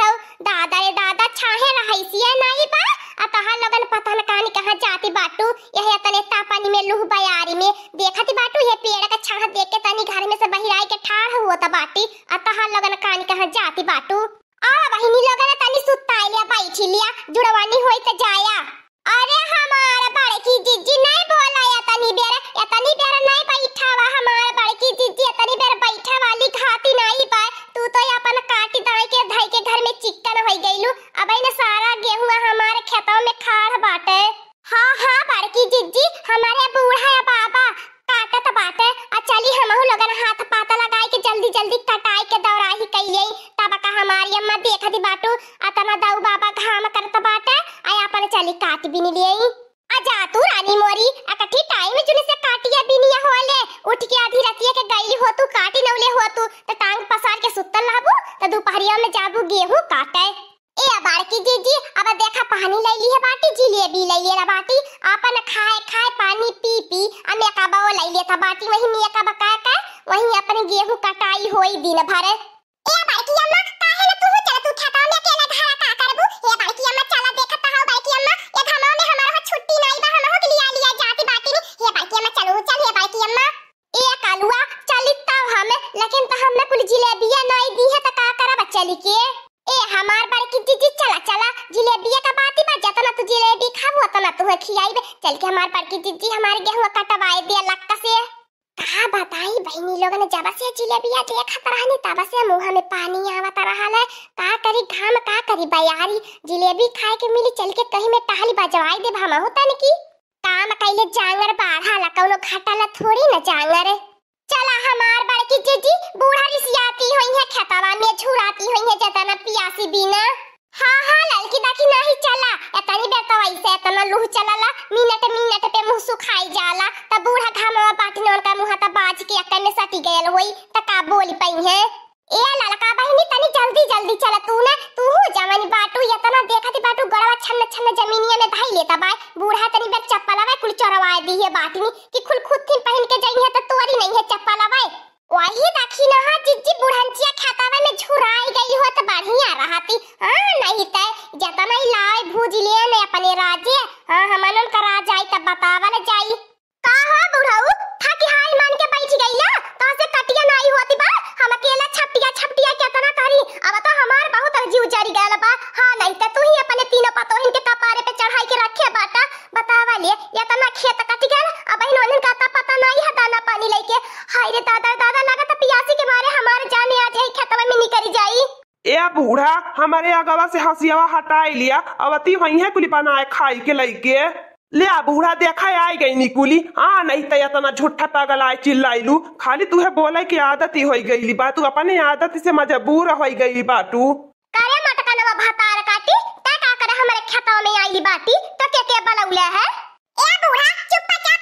हो दादा रे दादा छाहे सी है नहीं बा आ तहां लगन पता न कहानी कहां जाती बाटू यही ता पानी में लुह बयारी में देखत बाटू ये पेड़ का छाह देख के तनी घर में से बहिराई के ठाड़ हुआ त तो बाटी आ तहां लगन कहानी कहां जाती बाटू आ बहिनी लगन तनी सुताई लिया सुताइलिया लिया जुड़वानी होई त तो जाया अरे हमारा हमारी हाँ, अम्मा दी बाटू आ तना दाऊ बाबा घाम करत बाटे आ आपन चली काट भी नहीं लिए आ जा तू रानी मोरी अकठी टाइम जुन से काटिया भी नहीं होले उठ के आधी रतिया के गई हो तू काटी नवले हो तू त टांग पसार के सुतल लाबू त दोपहरिया में जाबू गेहूं काटे ए अबाड़की दीदी अब देखा पानी ले ली है बाटी जिलेबी ले लिया बाटी आपन खाए खाए पानी पी पी आ मेकबा ले लिया था बाटी वही मेकबा का का वही अपन गेहूं कटाई होई दिन भर की जीजी हमारे गेहूं का कटवाए दिया लक्का से कहा बताई बहनी लोग ने जब से जिलेबिया देखा तरहनी तब से मुंह में पानी आवत रहा है का करी घाम का करी बयारी जिलेबी खाए के मिली चल के कहीं में टहली बजवाई दे भामा होता न की काम कैले जांगर बाढ़ा ला कोनो घाटा ला थोड़ी न जांगर चला हमार बड़की जीजी बूढ़ा रिसियाती होई है खेतवा में झुराती होई है जतना पियासी बिना हां हां ललकी दाकी नहीं चला तो ऐसे तना तो लूह चलला मीनट मीनट पे मुंह सुखाई जाला त तो बूढ़ा घामवा पाटी नौन का मुंह त तो बाज के अकन में सटी गयल होई त का बोल पई है ए लड़का बहिनी तनी जल्दी जल्दी चल तू ना तू हो जवानी बाटू ये तना देखत बाटू गड़वा छन्न छन्न जमीनिया में धाई लेता बाय बूढ़ा तनी बे चप्पलवा कुल चोरवा दी है बाटनी कि खुल खुद थी पहन के जई है त तोरी नहीं है चप्पलवा वही दाखी ना जिज्जी बुढ़ंचिया खेतावा में झुराई गई हो त बढ़िया रहती हां हमार बहुत जीव जारी गयल बा हां नहीं त तू ही अपने तीनों पतो के कपारे पे चढ़ाई के रखे बाटा बतावा लिए या त ना खेत कट गयल अब इन ओनन का पता नहीं है दाना पानी लेके हाय रे दादा दादा लगा त पियासी के मारे हमार जाने आ जाई खेतवा में निकल जाई ए बूढ़ा हमारे अगवा से हसियावा हटाई लिया अब अति वही है कुली बनाए खाई के लेके ले आ बूढ़ा देखा आई गई निकुली आ नहीं तो इतना झूठा पागल आई चिल्लाइलू खाली तुहे बोले की आदत ही हो गई बा तू अपने आदत से मजबूर हो गई बा तू करे मटका नवा भतार काटी ता का करे हमरे खेतों में आईली बाटी तो के के बलौले है ए बूढ़ा चुप क्या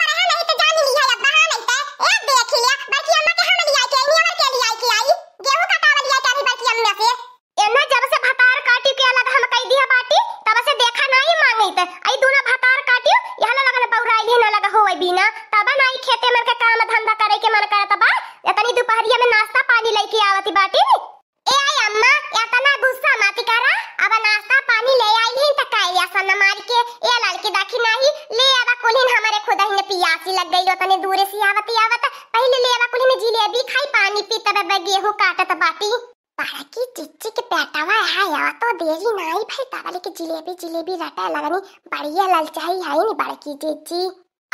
लड़के ए लड़के दाखी नाही ले आवा कोलिन हमारे खुदा ही ने पियासी लग गई ओतने दूर से आवत आवत पहले ले आवा कोलिन जिलेबी खाई पानी पी तब गेहूं काटत बाटी बड़ा की चिच्ची के पेटावा है आवा तो देरी नाही भाई तावा लेके जिलेबी जिलेबी रटा लगनी बढ़िया ललचाई है नी बड़ा की चिच्ची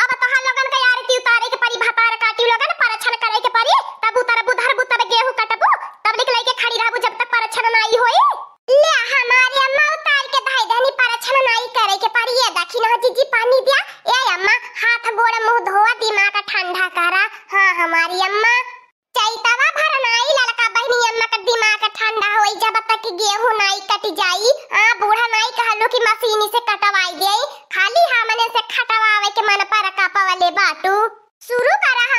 अब तो तहां लोगन के यार ती उतारे के परी भातार काटी लोगन परछन करे के परी तब उतारबू धरबू तब गेहूं काटबू तब निकले के खड़ी रहबू जब तक परछन नाही होई ले हमारी अम्मा उतार के धाई धनी परछन अच्छा नाई करे के पर ये दखिन हो जीजी पानी दिया ए अम्मा हाथ गोड़ मुंह धोवा दिमाग का ठंडा करा हां हमारी अम्मा चैतवा भर नाई लड़का बहनी अम्मा का दिमाग का ठंडा होई जब तक गेहूं नाई कट जाई आ बूढ़ा नाई कहलो कि मशीन से कटवाई गई खाली हमने से खटवावे के मन पर कापावले बाटू शुरू करा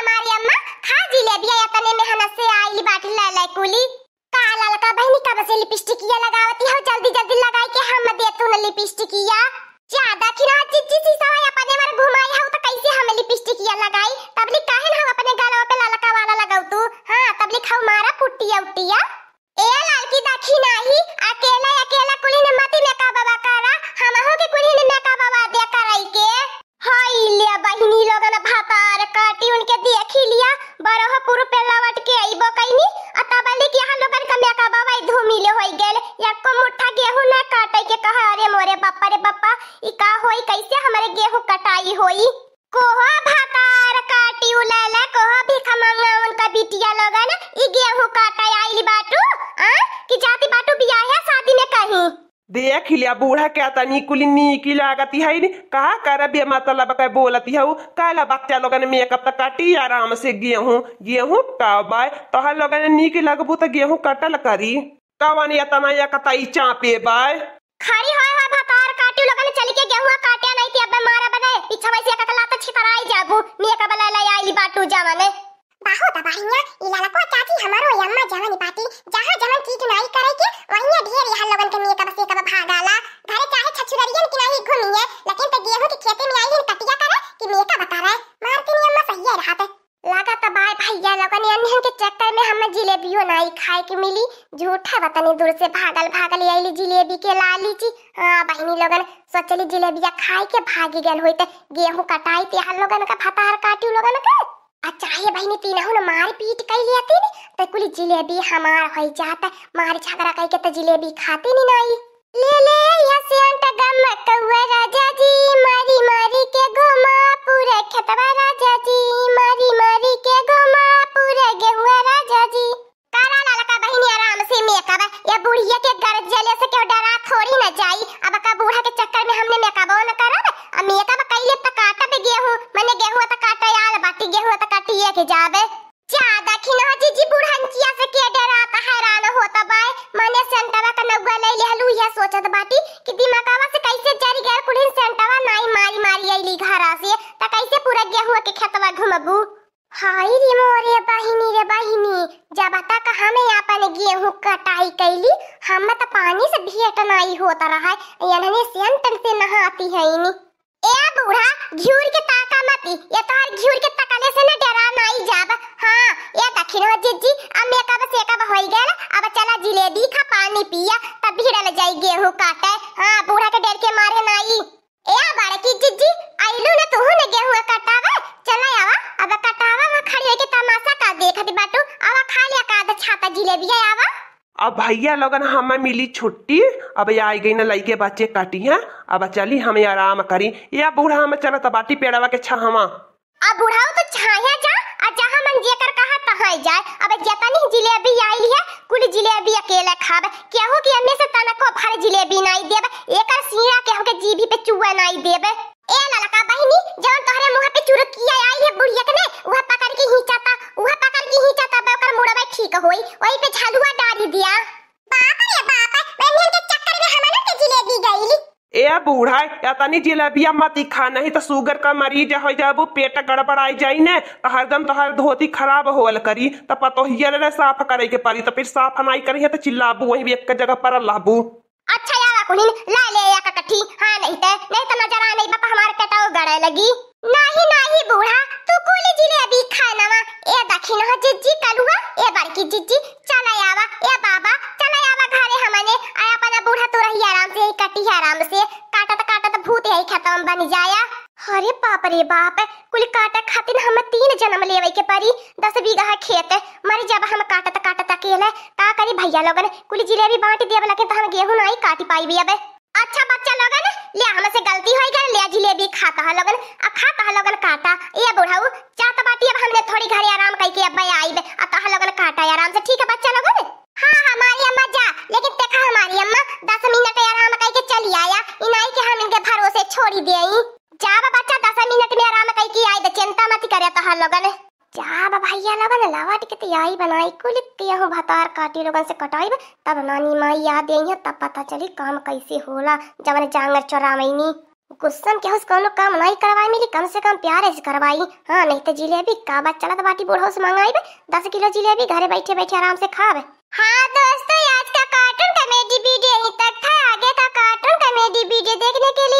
खिलिया बूढ़ा क्या तनी कुलिनी की लागती है नी कहा कर बे मतलब का बोलती है काला बच्चा लोगन मेकअप तक काटी आराम से गेहूं गेहूं हर तोहर ने नीक लगबू तो गेहूं कटल करी कवन या तना या कताई चापे बाय खरी होय होय भतार काटियो लोगन चली के गेहूं काटे नहीं थी अब मारा बने इच्छा वैसे ककला तो छिपराई जाबू मेकअप ला ला आईली बाटू जावा में कहा दबाइया ई ललको चाची हमारो यम्मा जवन बाटी जहां जवन ठीक नाई करे के वहिया ढेर यहां लोगन के नियत बसे कब भागाला घरे चाहे छछुररियन के नहीं घूमिए लेकिन तो गेहूं के खेते में आई है कटिया करे कि नेता बता रहा है मारती नहीं अम्मा सही है रहा लगा तब तो आए भैया लोगन अन्हन के चक्कर में हम जिलेबियो नाई खाए के मिली झूठा बताने दूर से भागल भागल आईली जिलेबी के लाली जी हाँ बहनी लोगन सोचली जिलेबिया खाए के भागी गल होई त गेहूं कटाई ते हम लोगन का फतार काटी लोगन का चाय भाई ने पीना हो ना मार पीट कई लेती नी तो कुल जिलेबी हमार होई जाता मार झगड़ा कई के तो जिलेबी खाती नी नाई ले ले या सेन टगम कौआ राजा जी मारी मारी के घुमा पूरे खेतवा राजा जी मारी मारी के घुमा पूरे गेहुआ राजा जी कारा लाला का बहनी आराम से मेकअप या बुढ़िया के गरजले से क्यों डरा थोड़ी ना जाई गेहुआ के खेतवा घुमबू हाय रे मोरे बहिनी रे बहिनी जब ता कहा मैं अपन गेहूं कटाई कैली हम त पानी से भेटनाई होता रहा है यानी सेंटन से नहाती है इनी ए बूढ़ा घ्यूर के ताका मती ये तो हर घ्यूर के तकले से ना डरा नाई जाब हां ये दखिनो जीजी अब मैं कब से कब होई गेल अब चला जिलेबी खा पानी पिया तब भीड़ जाई गेहूं काटे हां बूढ़ा के डर के मारे नाई तो अब अब भैया लोगन हमें मिली छुट्टी अब ये आई गई ना लइके बच्चे काटी है हाँ? अब चली हम आराम करी या बूढ़ा हम तो बाटी पेड़वा के छहवा अब बूढ़ा तो छाया जा आ जा हम जेकर कहा कहाँ जाए अब जता जतनी जिलेबी आई है कुल जिलेबी अकेले खाब केहू के अम्मे से तना को भर जिलेबी नहीं देब एकर सीरा केहू के जीभी पे चुआ नहीं देब ए ललका बहिनी जवन तोहरे मुंह पे चूर बूढ़ा या तनी जिलेबिया मत खा नहीं तो शुगर का मरीज हो जाबू पेट गड़बड़ाई जाई ने तो हरदम तोहर धोती खराब होल करी तो पतोहिया साफ करे के पड़ी तो फिर साफ नहीं करी है तो चिल्लाबू भी एक जगह पर लाबू अच्छा उन्हीं ला ले या ककठी हां नहीं ते तो, नहीं तो नजर आ नहीं बापा हमार कटा गड़े लगी नहीं नहीं बूढ़ा तू कोली जिले अभी खानावा ए दखिन ह जिज्जी कलुआ ए बार की जिज्जी चला आवा ए बाबा चला आवा घरे हमने आया पना बूढ़ा तो रही आराम से कटी आराम से काटत काटत भूत है खत्म बन जाया अरे बाप रे बाप कुल काटा खातिर हम तीन जन्म लेवे के पड़ी दस बीघा खेत मर जब हम काटा त काटा तकेले का करी भैया लोगन कुल जिले भी बांट दिए के त हम गेहूं नहीं काटी पाई भी अब अच्छा बच्चा लोगन ले हमसे गलती होई गल ले जिले भी खाता ह लोगन आ खाता ह लोगन काटा ए बुढ़ाऊ चात बाटी अब हमने थोड़ी घरे आराम कई के अब आई अब लोगन जा भैया लबन लावा टिकत याई यही बनाई कुल हूँ भतार काटी लोगन से कटाई तब नानी माई याद आई है तब पता चली काम कैसे होला जवन जांगर चोरा गुस्सम गुस्सा में क्या काम नहीं करवाई मिली कम से कम प्यार से करवाई हां नहीं तो जिलेबी का बात चला बाटी बूढ़ो से मंगाई 10 किलो जिलेबी घरे बैठे बैठे आराम से खावे हां दोस्तों आज का कार्टून कॉमेडी वीडियो यहीं तक था आगे का कार्टून कॉमेडी वीडियो देखने के लिए